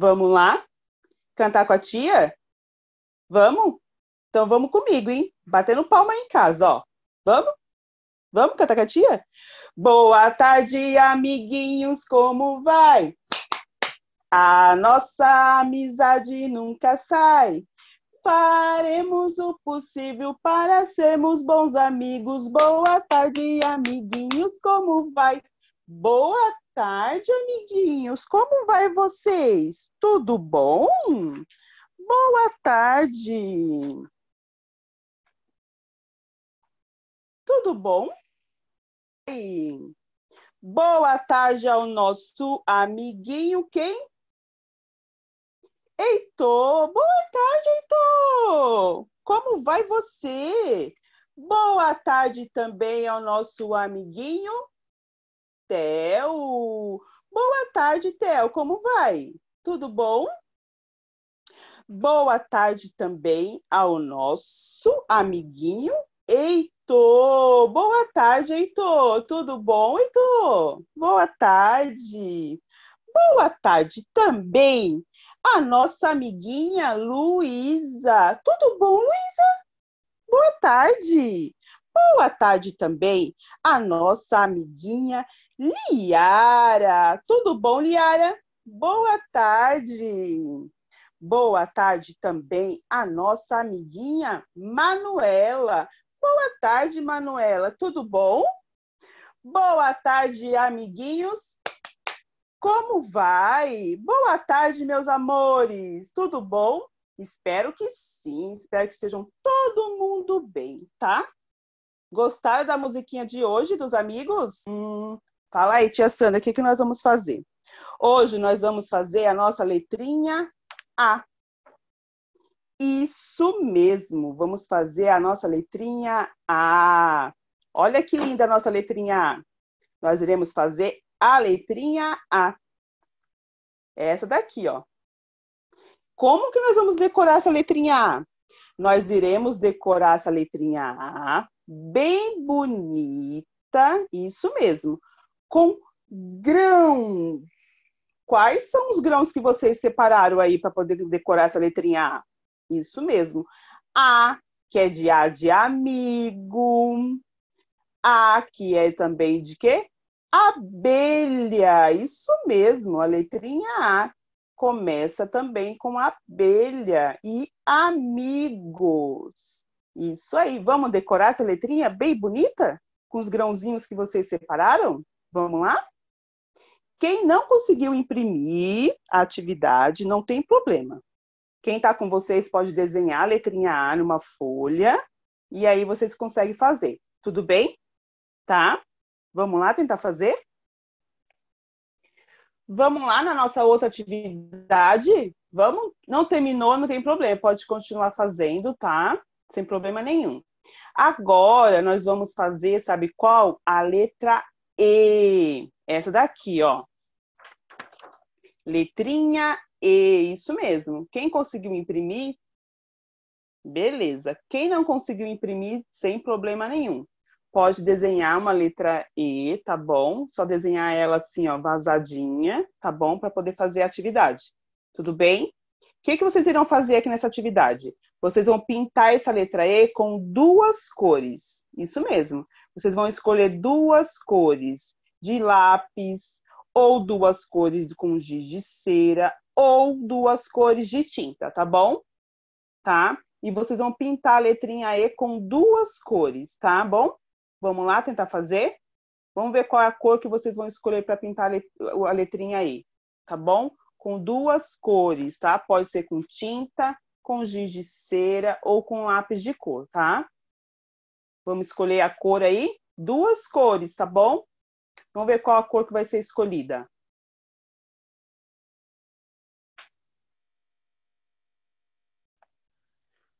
Vamos lá? Cantar com a tia? Vamos? Então vamos comigo, hein? Batendo palma aí em casa, ó. Vamos? Vamos cantar com a tia? Boa tarde, amiguinhos, como vai? A nossa amizade nunca sai. Faremos o possível para sermos bons amigos. Boa tarde, amiguinhos, como vai? Boa tarde, amiguinhos. Como vai vocês? Tudo bom? Boa tarde. Tudo bom? E... Boa tarde ao nosso amiguinho, quem? Heitor. Boa tarde, Heitor. Como vai você? Boa tarde também ao nosso amiguinho Theo. Boa tarde, Theo. Como vai? Tudo bom? Boa tarde também ao nosso amiguinho Heitor. Boa tarde, Heitor. Tudo bom, Heitor? Boa tarde. Boa tarde também à nossa amiguinha Luísa. Tudo bom, Luísa? Boa tarde. Boa tarde também a nossa amiguinha Liara. Tudo bom, Liara? Boa tarde. Boa tarde também a nossa amiguinha Manuela. Boa tarde, Manuela. Tudo bom? Boa tarde, amiguinhos. Como vai? Boa tarde, meus amores. Tudo bom? Espero que sim. Espero que estejam todo mundo bem, tá? Gostaram da musiquinha de hoje dos amigos? Hum, fala aí, tia Sandra, o que, que nós vamos fazer? Hoje nós vamos fazer a nossa letrinha A. Isso mesmo, vamos fazer a nossa letrinha A. Olha que linda a nossa letrinha A. Nós iremos fazer a letrinha A. É essa daqui, ó. Como que nós vamos decorar essa letrinha A? Nós iremos decorar essa letrinha A bem bonita, isso mesmo, com grãos. Quais são os grãos que vocês separaram aí para poder decorar essa letrinha A? Isso mesmo. A, que é de A de amigo. A, que é também de quê? Abelha. Isso mesmo, a letrinha A começa também com abelha e amigos. Isso aí, vamos decorar essa letrinha bem bonita? Com os grãozinhos que vocês separaram? Vamos lá? Quem não conseguiu imprimir a atividade, não tem problema. Quem está com vocês pode desenhar a letrinha A numa folha e aí vocês conseguem fazer. Tudo bem? Tá? Vamos lá tentar fazer? Vamos lá na nossa outra atividade? Vamos? Não terminou, não tem problema, pode continuar fazendo, tá? sem problema nenhum. Agora nós vamos fazer, sabe qual? A letra E. Essa daqui, ó. Letrinha E, isso mesmo. Quem conseguiu imprimir? Beleza. Quem não conseguiu imprimir, sem problema nenhum. Pode desenhar uma letra E, tá bom? Só desenhar ela assim, ó, vazadinha, tá bom? Para poder fazer a atividade. Tudo bem? O que, que vocês irão fazer aqui nessa atividade? Vocês vão pintar essa letra E com duas cores. Isso mesmo. Vocês vão escolher duas cores de lápis, ou duas cores com giz de cera, ou duas cores de tinta, tá bom? Tá? E vocês vão pintar a letrinha E com duas cores, tá bom? Vamos lá tentar fazer? Vamos ver qual é a cor que vocês vão escolher para pintar a letrinha E, tá bom? Com duas cores, tá? Pode ser com tinta, com giz de cera ou com lápis de cor, tá? Vamos escolher a cor aí? Duas cores, tá bom? Vamos ver qual a cor que vai ser escolhida.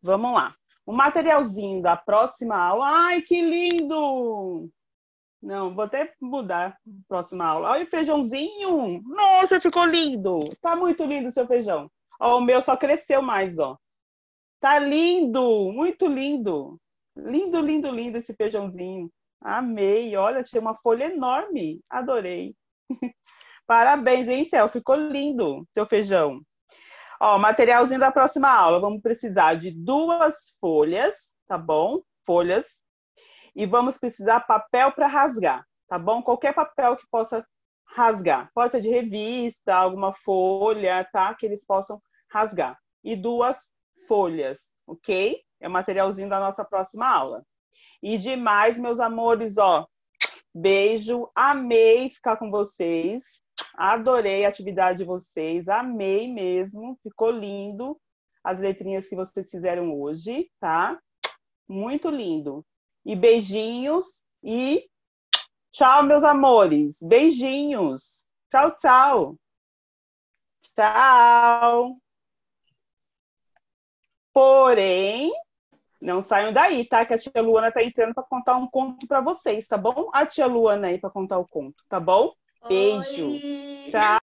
Vamos lá. O materialzinho da próxima aula. Ai, que lindo! Não, vou até mudar a próxima aula. Olha o feijãozinho! Nossa, ficou lindo! Tá muito lindo o seu feijão. Ó, o meu só cresceu mais, ó. Tá lindo, muito lindo. Lindo, lindo, lindo esse feijãozinho. Amei. Olha, tinha uma folha enorme. Adorei. Parabéns, hein, Théo? Ficou lindo seu feijão. Ó, materialzinho da próxima aula. Vamos precisar de duas folhas, tá bom? Folhas. E vamos precisar papel para rasgar, tá bom? Qualquer papel que possa rasgar. Pode ser de revista, alguma folha, tá? Que eles possam rasgar. E duas folhas, ok? É o materialzinho da nossa próxima aula. E demais, meus amores, ó. Beijo, amei ficar com vocês. Adorei a atividade de vocês, amei mesmo, ficou lindo as letrinhas que vocês fizeram hoje, tá? Muito lindo. E beijinhos e tchau, meus amores. Beijinhos. Tchau, tchau. Tchau. Porém, não saiam daí, tá? Que a tia Luana tá entrando para contar um conto para vocês, tá bom? A tia Luana aí para contar o conto, tá bom? Beijo. Oi. Tchau.